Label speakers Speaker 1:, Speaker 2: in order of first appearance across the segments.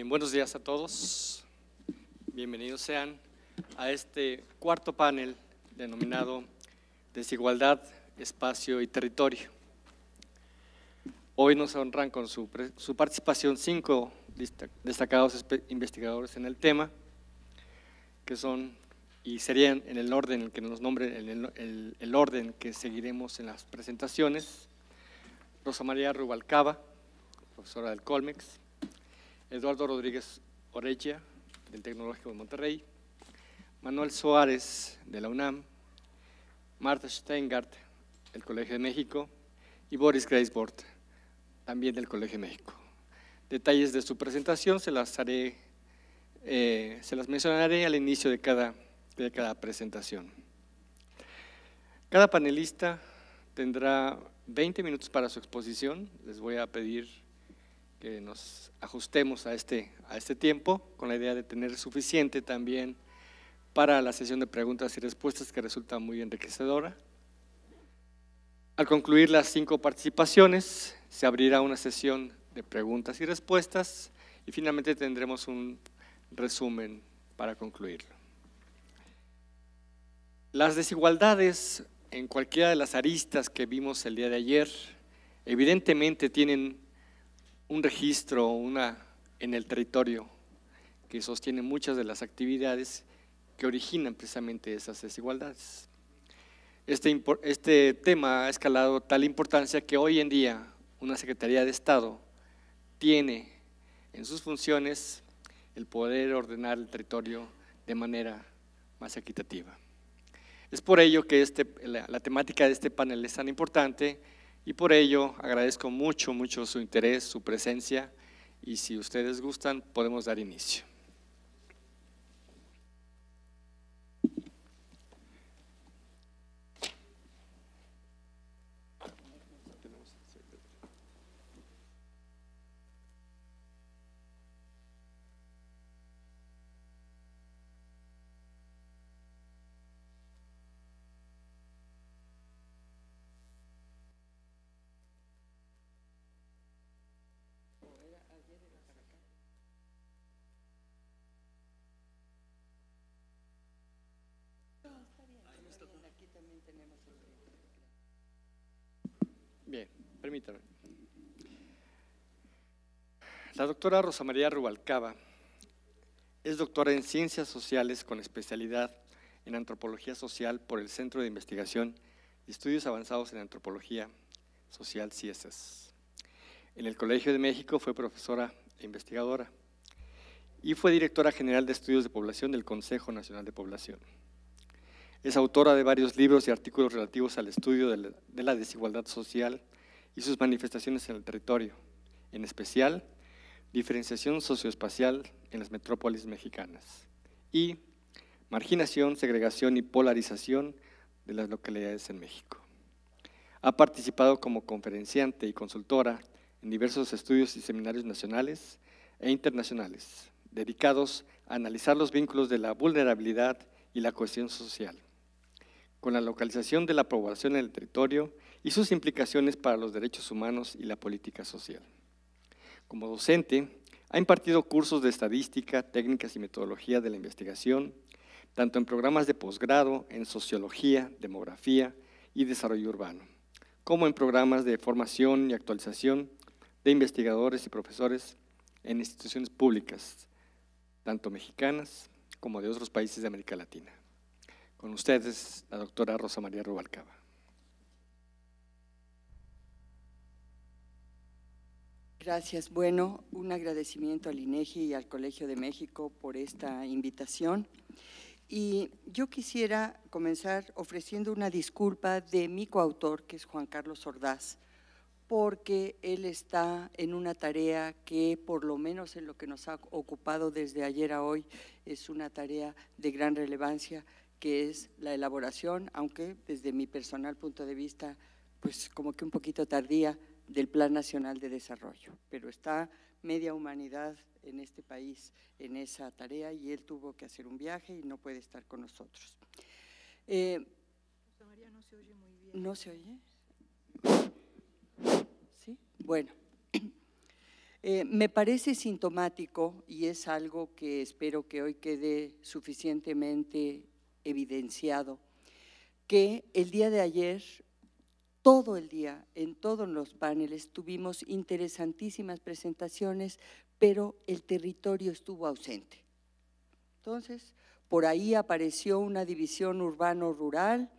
Speaker 1: Eh, buenos días a todos. Bienvenidos sean a este cuarto panel denominado Desigualdad, Espacio y Territorio. Hoy nos honran con su, participación cinco destacados investigadores en el tema, que son y serían en el orden que nos nombre el, el, orden que seguiremos en las presentaciones. Rosa María Rubalcaba, profesora del Colmex, Eduardo Rodríguez Orella, del Tecnológico de Monterrey, Manuel Suárez, de la UNAM, Marta Steingart, del Colegio de México, y Boris Greisbord, también del Colegio de México. Detalles de su presentación se las, eh, se las mencionaré al inicio de cada, de cada presentación. Cada panelista tendrá 20 minutos para su exposición. Les voy a pedir que nos ajustemos a este, a este tiempo, con la idea de tener suficiente también para la sesión de preguntas y respuestas que resulta muy enriquecedora. Al concluir las cinco participaciones, se abrirá una sesión de preguntas y respuestas y finalmente tendremos un resumen para concluir. Las desigualdades en cualquiera de las aristas que vimos el día de ayer evidentemente tienen un registro una, en el territorio que sostiene muchas de las actividades que originan precisamente esas desigualdades. Este, este tema ha escalado tal importancia que hoy en día una Secretaría de Estado tiene en sus funciones el poder ordenar el territorio de manera más equitativa. Es por ello que este, la, la temática de este panel es tan importante y por ello agradezco mucho, mucho su interés, su presencia y si ustedes gustan podemos dar inicio. Bien, permítame. La doctora Rosa María Rubalcaba es doctora en Ciencias Sociales con especialidad en Antropología Social por el Centro de Investigación y Estudios Avanzados en Antropología Social CIESES. En el Colegio de México fue profesora e investigadora y fue directora general de Estudios de Población del Consejo Nacional de Población. Es autora de varios libros y artículos relativos al estudio de la desigualdad social y sus manifestaciones en el territorio, en especial diferenciación socioespacial en las metrópolis mexicanas y marginación, segregación y polarización de las localidades en México. Ha participado como conferenciante y consultora en diversos estudios y seminarios nacionales e internacionales dedicados a analizar los vínculos de la vulnerabilidad y la cohesión social con la localización de la población en el territorio y sus implicaciones para los derechos humanos y la política social. Como docente, ha impartido cursos de estadística, técnicas y metodología de la investigación, tanto en programas de posgrado en sociología, demografía y desarrollo urbano, como en programas de formación y actualización de investigadores y profesores en instituciones públicas, tanto mexicanas como de otros países de América Latina. Con ustedes, la doctora Rosa María Rubalcaba.
Speaker 2: Gracias. Bueno, un agradecimiento al INEGI y al Colegio de México por esta invitación. Y yo quisiera comenzar ofreciendo una disculpa de mi coautor, que es Juan Carlos Ordaz, porque él está en una tarea que, por lo menos en lo que nos ha ocupado desde ayer a hoy, es una tarea de gran relevancia, que es la elaboración, aunque desde mi personal punto de vista, pues como que un poquito tardía, del Plan Nacional de Desarrollo. Pero está media humanidad en este país en esa tarea y él tuvo que hacer un viaje y no puede estar con nosotros. Eh, no se oye Sí, bueno. Eh, me parece sintomático y es algo que espero que hoy quede suficientemente evidenciado que el día de ayer, todo el día, en todos los paneles, tuvimos interesantísimas presentaciones, pero el territorio estuvo ausente. Entonces, por ahí apareció una división urbano-rural,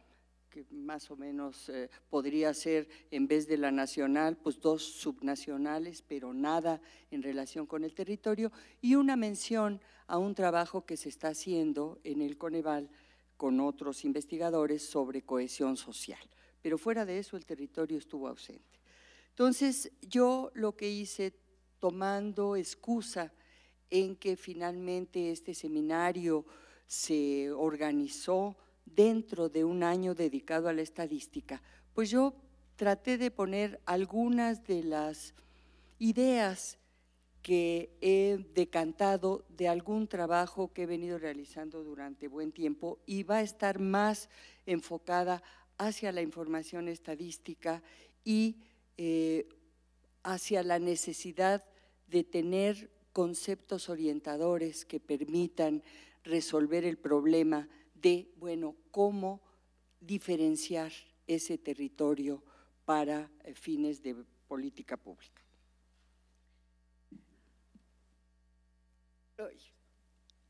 Speaker 2: que más o menos eh, podría ser, en vez de la nacional, pues dos subnacionales, pero nada en relación con el territorio, y una mención a un trabajo que se está haciendo en el Coneval con otros investigadores sobre cohesión social. Pero fuera de eso el territorio estuvo ausente. Entonces yo lo que hice tomando excusa en que finalmente este seminario se organizó dentro de un año dedicado a la estadística, pues yo traté de poner algunas de las ideas que he decantado de algún trabajo que he venido realizando durante buen tiempo y va a estar más enfocada hacia la información estadística y eh, hacia la necesidad de tener conceptos orientadores que permitan resolver el problema de, bueno, cómo diferenciar ese territorio para eh, fines de política pública.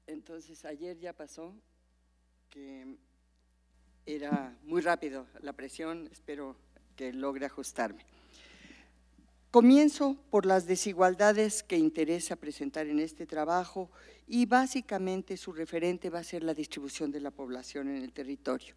Speaker 2: Entonces ayer ya pasó que era muy rápido la presión, espero que logre ajustarme. Comienzo por las desigualdades que interesa presentar en este trabajo y básicamente su referente va a ser la distribución de la población en el territorio.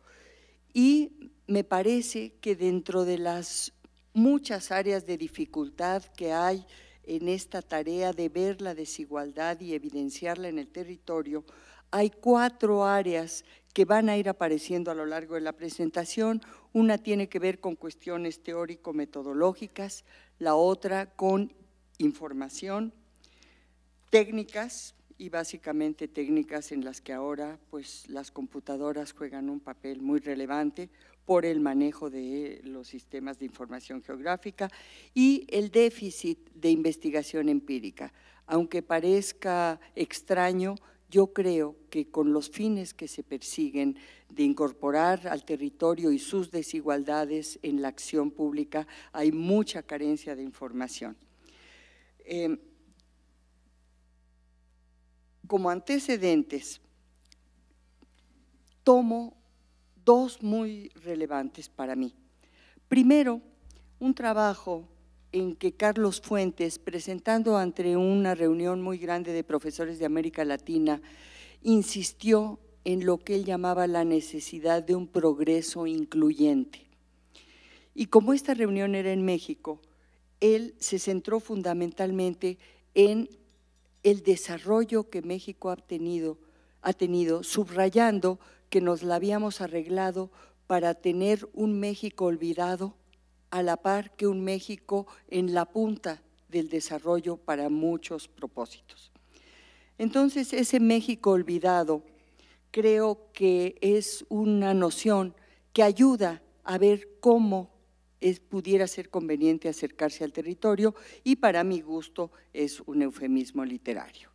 Speaker 2: Y me parece que dentro de las muchas áreas de dificultad que hay en esta tarea de ver la desigualdad y evidenciarla en el territorio, hay cuatro áreas que van a ir apareciendo a lo largo de la presentación. Una tiene que ver con cuestiones teórico-metodológicas, la otra con información, técnicas y básicamente técnicas en las que ahora pues, las computadoras juegan un papel muy relevante por el manejo de los sistemas de información geográfica y el déficit de investigación empírica. Aunque parezca extraño, yo creo que con los fines que se persiguen de incorporar al territorio y sus desigualdades en la acción pública, hay mucha carencia de información. Em, como antecedentes, tomo dos muy relevantes para mí. Primero, un trabajo en que Carlos Fuentes, presentando ante una reunión muy grande de profesores de América Latina, insistió en lo que él llamaba la necesidad de un progreso incluyente. Y como esta reunión era en México, él se centró fundamentalmente en el desarrollo que México ha tenido, ha tenido subrayando que nos la habíamos arreglado para tener un México olvidado a la par que un México en la punta del desarrollo para muchos propósitos. Entonces, ese México olvidado creo que es una noción que ayuda a ver cómo es, pudiera ser conveniente acercarse al territorio y para mi gusto es un eufemismo literario.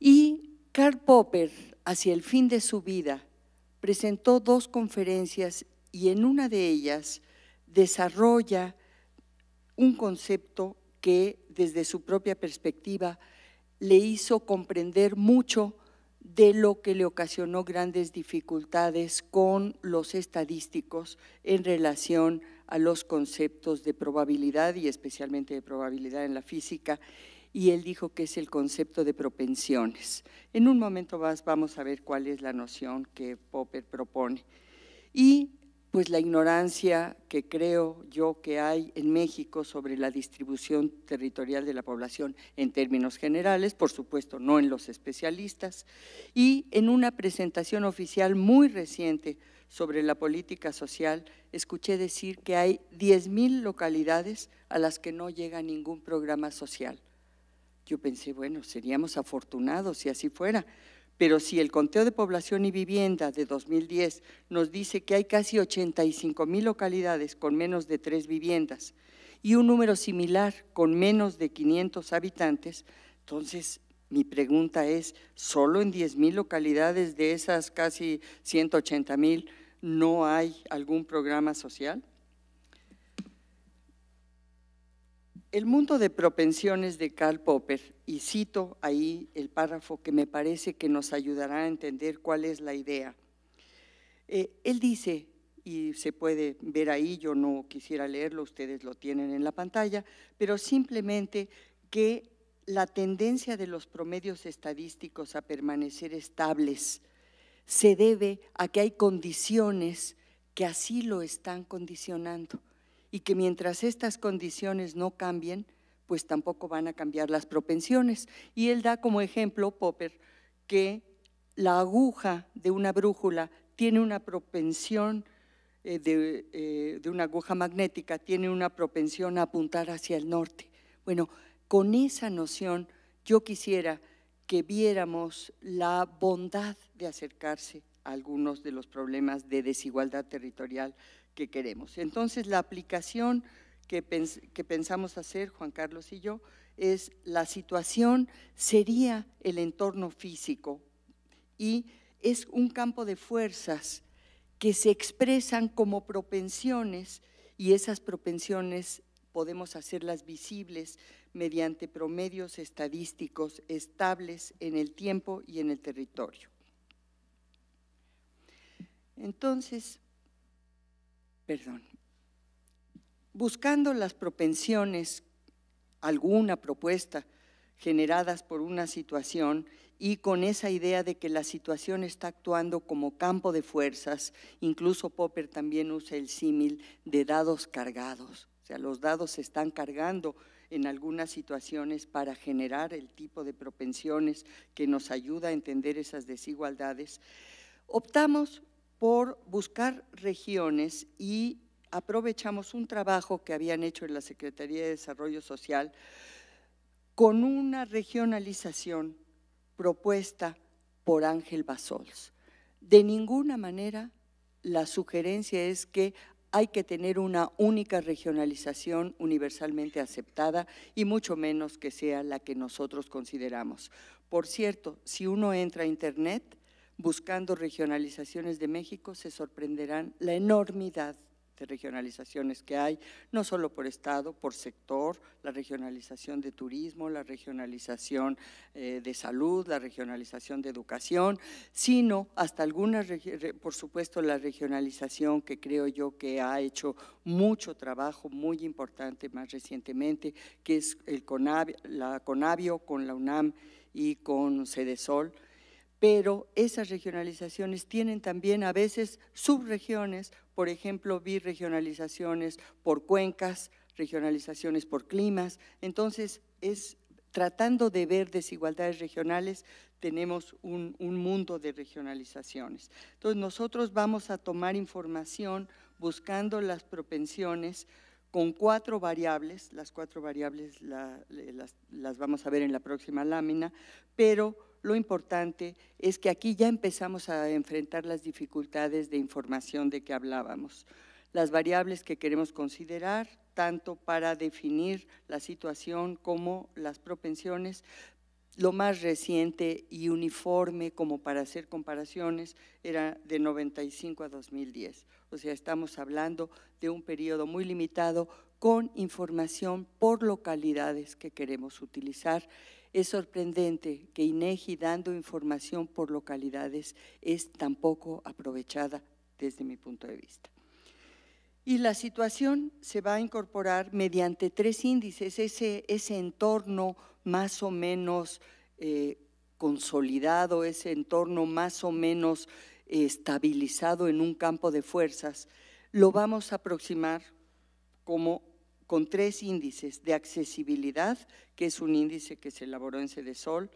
Speaker 2: Y Karl Popper, hacia el fin de su vida, presentó dos conferencias y en una de ellas desarrolla un concepto que desde su propia perspectiva le hizo comprender mucho de lo que le ocasionó grandes dificultades con los estadísticos en relación a los conceptos de probabilidad y especialmente de probabilidad en la física y él dijo que es el concepto de propensiones. En un momento más vamos a ver cuál es la noción que Popper propone. Y pues la ignorancia que creo yo que hay en México sobre la distribución territorial de la población en términos generales, por supuesto no en los especialistas, y en una presentación oficial muy reciente sobre la política social, escuché decir que hay 10.000 localidades a las que no llega ningún programa social. Yo pensé, bueno, seríamos afortunados si así fuera, pero si el conteo de población y vivienda de 2010 nos dice que hay casi 85 mil localidades con menos de tres viviendas y un número similar con menos de 500 habitantes, entonces mi pregunta es, ¿solo en 10 mil localidades de esas casi 180 mil no hay algún programa social? El mundo de propensiones de Karl Popper, y cito ahí el párrafo que me parece que nos ayudará a entender cuál es la idea. Eh, él dice, y se puede ver ahí, yo no quisiera leerlo, ustedes lo tienen en la pantalla, pero simplemente que la tendencia de los promedios estadísticos a permanecer estables se debe a que hay condiciones que así lo están condicionando y que mientras estas condiciones no cambien, pues tampoco van a cambiar las propensiones. Y él da como ejemplo, Popper, que la aguja de una brújula tiene una propensión eh, de, eh, de una aguja magnética, tiene una propensión a apuntar hacia el norte. Bueno, con esa noción yo quisiera que viéramos la bondad de acercarse a algunos de los problemas de desigualdad territorial que queremos. Entonces, la aplicación que, pensamos hacer, Juan Carlos y yo, es la situación sería el entorno físico y es un campo de fuerzas que se expresan como propensiones y esas propensiones podemos hacerlas visibles mediante promedios estadísticos estables en el tiempo y en el territorio. Entonces, perdón, buscando las propensiones, alguna propuesta generadas por una situación y con esa idea de que la situación está actuando como campo de fuerzas, incluso Popper también usa el símil de dados cargados, o sea, los dados se están cargando en algunas situaciones para generar el tipo de propensiones que nos ayuda a entender esas desigualdades, optamos por buscar regiones y aprovechamos un trabajo que habían hecho en la Secretaría de Desarrollo Social con una regionalización propuesta por Ángel Basols. De ninguna manera la sugerencia es que hay que tener una única regionalización universalmente aceptada y mucho menos que sea la que nosotros consideramos. Por cierto, si uno entra a Internet, buscando regionalizaciones de México, se sorprenderán la enormidad de regionalizaciones que hay, no solo por estado, por sector, la regionalización de turismo, la regionalización eh, de salud, la regionalización de educación, sino hasta algunas, por supuesto, la regionalización que creo yo que ha hecho mucho trabajo muy importante más recientemente, que es el la CONABIO con la UNAM y con Cedesol, pero esas regionalizaciones tienen también a veces subregiones, por ejemplo, bi-regionalizaciones por cuencas, regionalizaciones por climas. Entonces, es tratando de ver desigualdades regionales, tenemos un, mundo de regionalizaciones. Entonces, nosotros vamos a tomar información buscando las propensiones, con cuatro variables, las cuatro variables las, las, vamos a ver en la próxima lámina, pero lo importante es que aquí ya empezamos a enfrentar las dificultades de información de que hablábamos, las variables que queremos considerar, tanto para definir la situación como las propensiones, lo más reciente y uniforme como para hacer comparaciones era de 95 a 2010. O sea, estamos hablando de un periodo muy limitado con información por localidades que queremos utilizar. Es sorprendente que INEGI dando información por localidades es tan poco aprovechada desde mi punto de vista. Y la situación se va a incorporar mediante tres índices, ese, entorno más o menos eh, consolidado, ese entorno más o menos eh, estabilizado en un campo de fuerzas, lo vamos a aproximar como con tres índices de accesibilidad, que es un índice que se elaboró en Cedesol,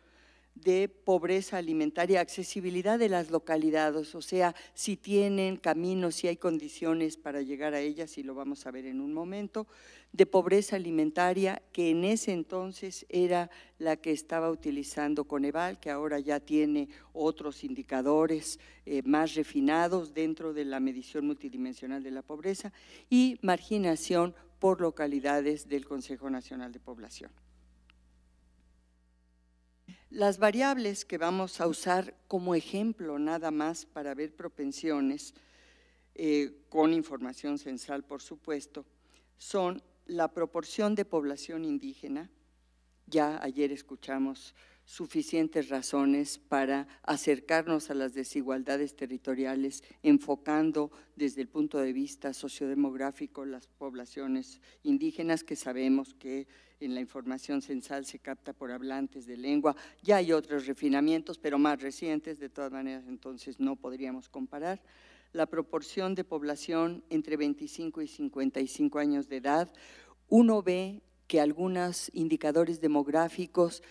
Speaker 2: de pobreza alimentaria, accesibilidad de las localidades, o sea, si tienen caminos, si hay condiciones para llegar a ellas, y lo vamos a ver en un momento, de pobreza alimentaria, que en ese entonces era la que estaba utilizando Coneval, que ahora ya tiene otros indicadores eh, más refinados dentro de la medición multidimensional de la pobreza, y marginación por localidades del Consejo Nacional de Población. Las variables que vamos a usar como ejemplo nada más para ver propensiones, eh, con información censal por supuesto, son la proporción de población indígena, ya ayer escuchamos suficientes razones para acercarnos a las desigualdades territoriales, enfocando desde el punto de vista sociodemográfico las poblaciones indígenas, que sabemos que en la información censal se capta por hablantes de lengua. Ya hay otros refinamientos, pero más recientes, de todas maneras entonces no podríamos comparar la proporción de población entre 25 y 55 años de edad, uno ve que algunos indicadores demográficos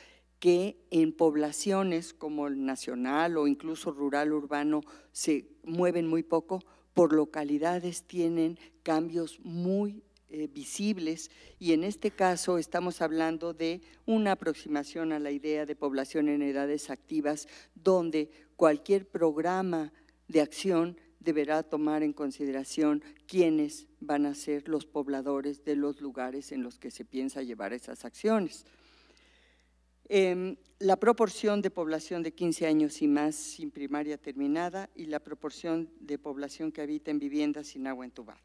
Speaker 2: que en poblaciones como el nacional o incluso rural urbano se mueven muy poco, por localidades tienen cambios muy eh, visibles y en este caso estamos hablando de una aproximación a la idea de población en edades activas donde cualquier programa de acción deberá tomar en consideración quiénes van a ser los pobladores de los lugares en los que se piensa llevar esas acciones. Em, la proporción de población de 15 años y más sin primaria terminada y la proporción de población que habita en viviendas sin agua entubada.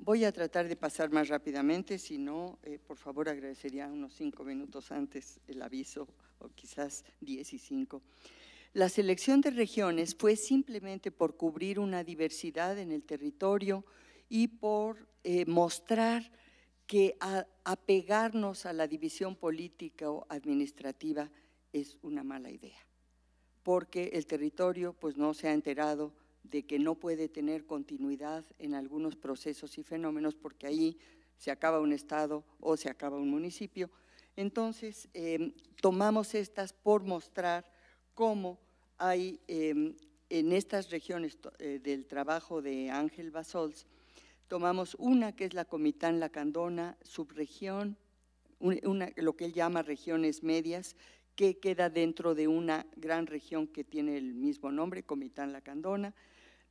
Speaker 2: Voy a tratar de pasar más rápidamente, si no, eh, por favor agradecería unos cinco minutos antes el aviso, o quizás 10 y 5. La selección de regiones fue simplemente por cubrir una diversidad en el territorio y por eh, mostrar que apegarnos a la división política o administrativa es una mala idea, porque el territorio pues, no se ha enterado de que no puede tener continuidad en algunos procesos y fenómenos porque ahí se acaba un estado o se acaba un municipio. Entonces, em, tomamos estas por mostrar cómo hay em, en estas regiones eh, del trabajo de Ángel Basols, Tomamos una que es la Comitán Lacandona, subregión, lo que él llama regiones medias, que queda dentro de una gran región que tiene el mismo nombre, Comitán Lacandona.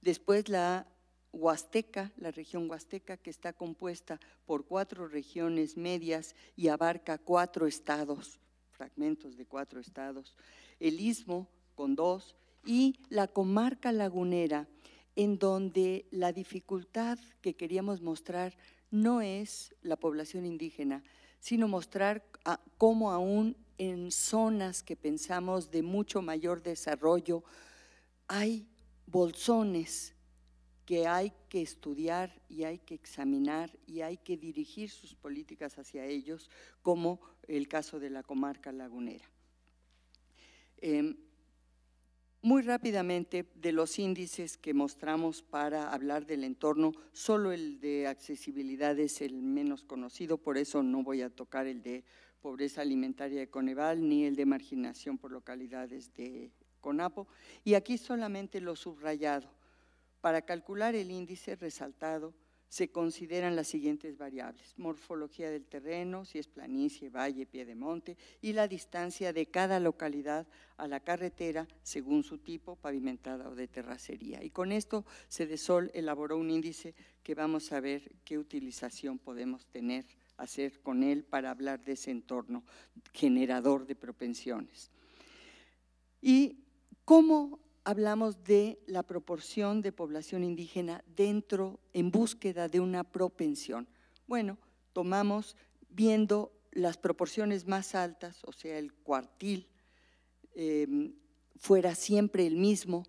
Speaker 2: Después la Huasteca, la región Huasteca, que está compuesta por cuatro regiones medias y abarca cuatro estados, fragmentos de cuatro estados. El Istmo, con dos, y la comarca lagunera, en donde la dificultad que queríamos mostrar no es la población indígena, sino mostrar cómo aún en zonas que pensamos de mucho mayor desarrollo hay bolsones que hay que estudiar y hay que examinar y hay que dirigir sus políticas hacia ellos, como el caso de la comarca lagunera. Em, muy rápidamente, de los índices que mostramos para hablar del entorno, solo el de accesibilidad es el menos conocido, por eso no voy a tocar el de pobreza alimentaria de Coneval ni el de marginación por localidades de CONAPO. Y aquí solamente lo subrayado. Para calcular el índice resaltado, se consideran las siguientes variables, morfología del terreno, si es planicie, valle, pie de monte, y la distancia de cada localidad a la carretera según su tipo, pavimentada o de terracería. Y con esto sol elaboró un índice que vamos a ver qué utilización podemos tener, hacer con él para hablar de ese entorno generador de propensiones. Y cómo hablamos de la proporción de población indígena dentro, en búsqueda de una propensión. Bueno, tomamos viendo las proporciones más altas, o sea, el cuartil, em, fuera siempre el mismo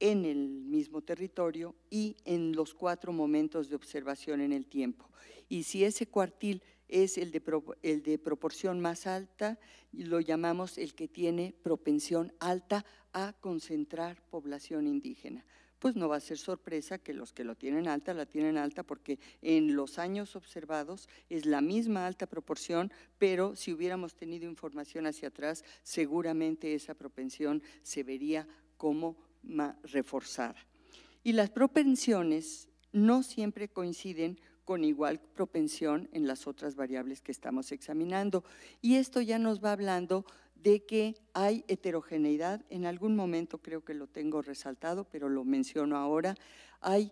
Speaker 2: en el mismo territorio y en los cuatro momentos de observación en el tiempo. Y si ese cuartil es el de, el de proporción más alta, lo llamamos el que tiene propensión alta a concentrar población indígena pues no va a ser sorpresa que los que lo tienen alta la tienen alta porque en los años observados es la misma alta proporción, pero si hubiéramos tenido información hacia atrás, seguramente esa propensión se vería como reforzada. Y las propensiones no siempre coinciden con igual propensión en las otras variables que estamos examinando. Y esto ya nos va hablando de que hay heterogeneidad, en algún momento creo que lo tengo resaltado, pero lo menciono ahora, hay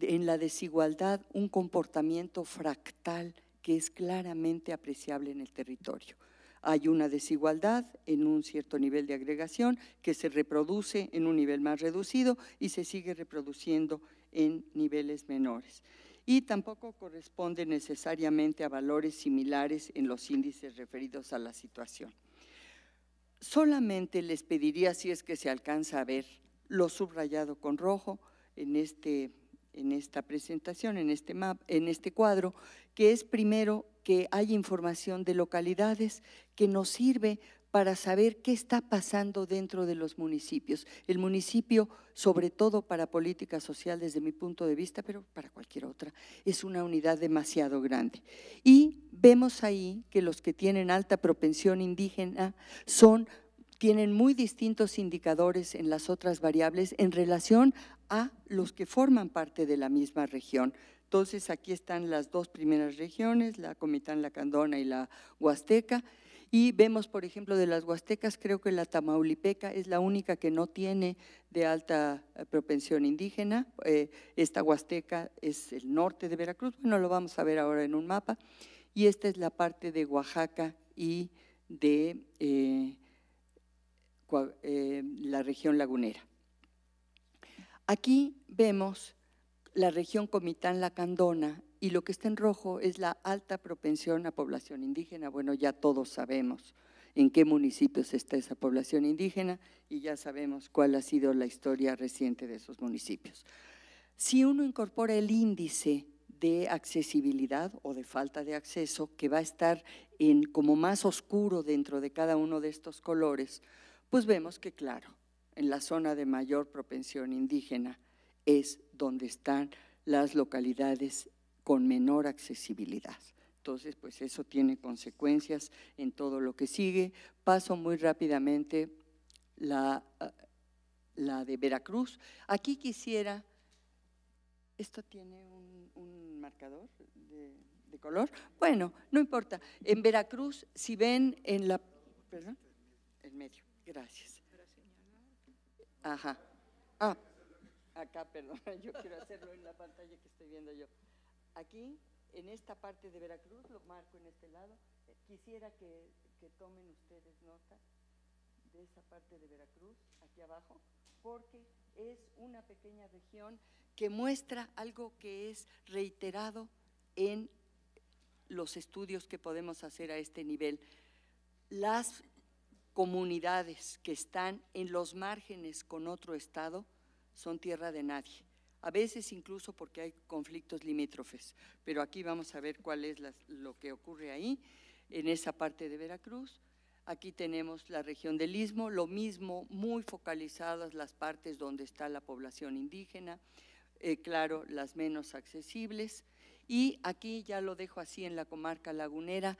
Speaker 2: en la desigualdad un comportamiento fractal que es claramente apreciable en el territorio. Hay una desigualdad en un cierto nivel de agregación que se reproduce en un nivel más reducido y se sigue reproduciendo en niveles menores y tampoco corresponde necesariamente a valores similares en los índices referidos a la situación. Solamente les pediría, si es que se alcanza a ver, lo subrayado con rojo en, este, en esta presentación, en este, map, en este cuadro, que es primero que hay información de localidades que nos sirve para saber qué está pasando dentro de los municipios. El municipio, sobre todo para política social desde mi punto de vista, pero para cualquier otra, es una unidad demasiado grande. Y vemos ahí que los que tienen alta propensión indígena son tienen muy distintos indicadores en las otras variables en relación a los que forman parte de la misma región. Entonces, aquí están las dos primeras regiones, la Comitán, Lacandona y la Huasteca, y vemos, por ejemplo, de las huastecas, creo que la tamaulipeca es la única que no tiene de alta eh, propensión indígena. Eh, esta huasteca es el norte de Veracruz, bueno, lo vamos a ver ahora en un mapa. Y esta es la parte de Oaxaca y de eh, la región lagunera. Aquí vemos la región Comitán-Lacandona y lo que está en rojo es la alta propensión a población indígena. Bueno, ya todos sabemos en qué municipios está esa población indígena y ya sabemos cuál ha sido la historia reciente de esos municipios. Si uno incorpora el índice de accesibilidad o de falta de acceso, que va a estar en, como más oscuro dentro de cada uno de estos colores, pues vemos que claro, en la zona de mayor propensión indígena es donde están las localidades con menor accesibilidad. Entonces, pues eso tiene consecuencias en todo lo que sigue. Paso muy rápidamente la, eh, la de Veracruz. Aquí quisiera, esto tiene un, marcador de, de, color. Bueno, no importa. En Veracruz, si ven en la, perdón, en medio, gracias. Ajá. Ah, acá, perdón, yo quiero hacerlo en la pantalla que estoy viendo yo. Aquí, en esta parte de Veracruz, lo marco en este lado, eh, quisiera que, tomen ustedes nota de esa parte de Veracruz, aquí abajo, porque es una pequeña región que muestra algo que es reiterado en los estudios que podemos hacer a este nivel. Las comunidades que están en los márgenes con otro estado son tierra de nadie a veces incluso porque hay conflictos limítrofes. Pero aquí vamos a ver cuál es lo que ocurre ahí, en esa parte de Veracruz. Aquí tenemos la región del Istmo, lo mismo, muy focalizadas las partes donde está la población indígena, eh, claro, las menos accesibles. Y aquí ya lo dejo así en la comarca lagunera.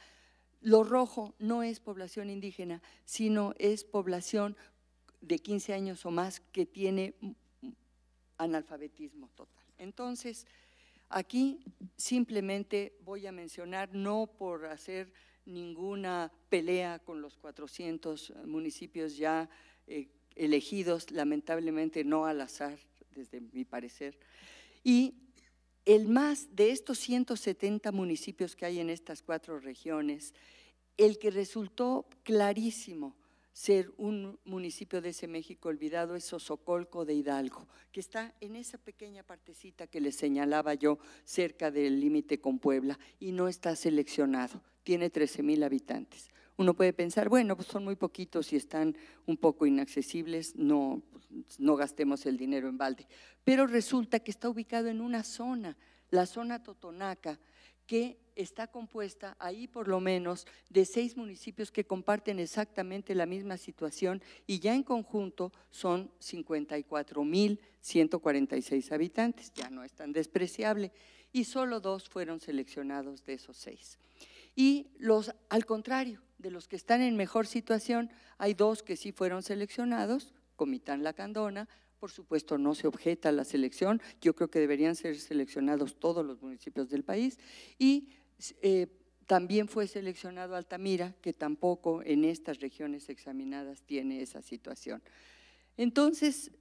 Speaker 2: Lo rojo no es población indígena, sino es población de 15 años o más que tiene analfabetismo total. Entonces, aquí simplemente voy a mencionar, no por hacer ninguna pelea con los 400 municipios ya eh, elegidos, lamentablemente no al azar, desde mi parecer, y el más de estos 170 municipios que hay en estas cuatro regiones, el que resultó clarísimo ser un municipio de ese México olvidado es Osocolco de Hidalgo, que está en esa pequeña partecita que les señalaba yo cerca del límite con Puebla y no está seleccionado, tiene 13 mil habitantes. Uno puede pensar, bueno, pues son muy poquitos y están un poco inaccesibles, no, pues, no gastemos el dinero en balde. Pero resulta que está ubicado en una zona, la zona Totonaca, que está compuesta ahí por lo menos de seis municipios que comparten exactamente la misma situación y ya en conjunto son 54.146 habitantes, ya no es tan despreciable, y solo dos fueron seleccionados de esos seis. Y los, al contrario, de los que están en mejor situación, hay dos que sí fueron seleccionados, Comitán Lacandona, por supuesto, no se objeta la selección. Yo creo que deberían ser seleccionados todos los municipios del país. Y eh, también fue seleccionado Altamira, que tampoco en estas regiones examinadas tiene esa situación. Entonces,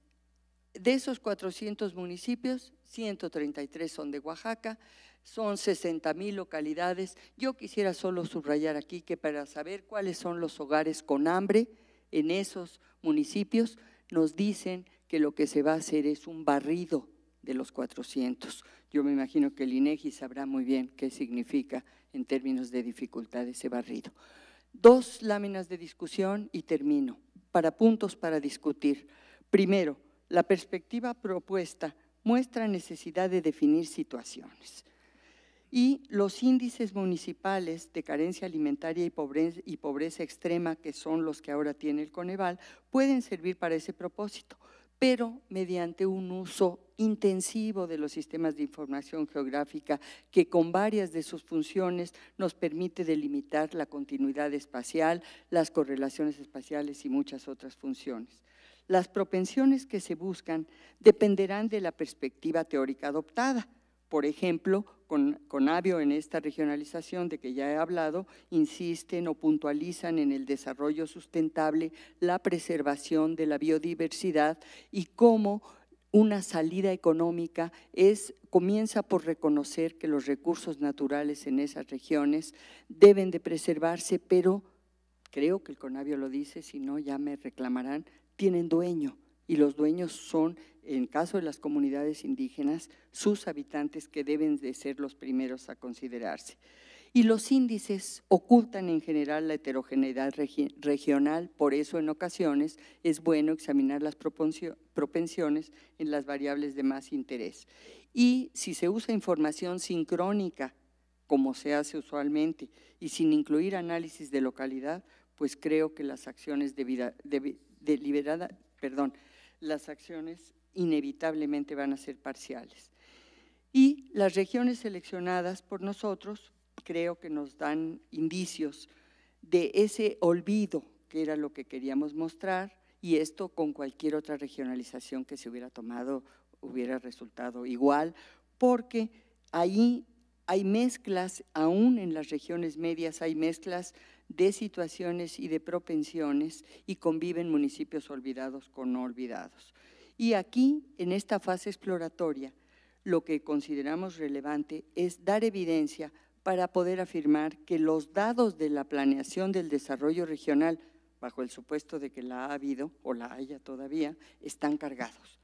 Speaker 2: de esos 400 municipios, 133 son de Oaxaca, son 60 mil localidades. Yo quisiera solo subrayar aquí que para saber cuáles son los hogares con hambre en esos municipios, nos dicen que lo que se va a hacer es un barrido de los 400. Yo me imagino que el INEGI sabrá muy bien qué significa en términos de dificultad ese barrido. Dos láminas de discusión y termino, para puntos para discutir. Primero, la perspectiva propuesta muestra necesidad de definir situaciones. Y los índices municipales de carencia alimentaria y pobreza, y pobreza extrema, que son los que ahora tiene el Coneval, pueden servir para ese propósito, pero mediante un uso intensivo de los sistemas de información geográfica que con varias de sus funciones nos permite delimitar la continuidad espacial, las correlaciones espaciales y muchas otras funciones. Las propensiones que se buscan dependerán de la perspectiva teórica adoptada. Por ejemplo, con, con Avio en esta regionalización de que ya he hablado, insisten o puntualizan en el desarrollo sustentable, la preservación de la biodiversidad y cómo una salida económica es, comienza por reconocer que los recursos naturales en esas regiones deben de preservarse, pero creo que el Conavio lo dice, si no ya me reclamarán, tienen dueño y los dueños son, en caso de las comunidades indígenas, sus habitantes que deben de ser los primeros a considerarse y los índices ocultan en general la heterogeneidad regional, por eso en ocasiones es bueno examinar las propensiones en las variables de más interés. Y si se usa información sincrónica, como se hace usualmente, y sin incluir análisis de localidad, pues creo que las acciones deliberadas, perdón, las acciones inevitablemente van a ser parciales. Y las regiones seleccionadas por nosotros creo que nos dan indicios de ese olvido que era lo que queríamos mostrar y esto con cualquier otra regionalización que se hubiera tomado hubiera resultado igual, porque ahí hay mezclas, aún en las regiones medias hay mezclas de situaciones y de propensiones y conviven municipios olvidados con no olvidados. Y aquí, en esta fase exploratoria, lo que consideramos relevante es dar evidencia para poder afirmar que los dados de la planeación del desarrollo regional, bajo el supuesto de que la ha habido o la haya todavía, están cargados.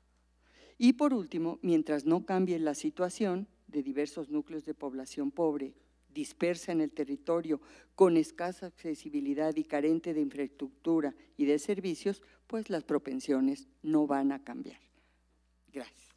Speaker 2: Y por último, mientras no cambie la situación de diversos núcleos de población pobre, dispersa en el territorio, con escasa accesibilidad y carente de infraestructura y de servicios, pues las propensiones no van a cambiar. Gracias.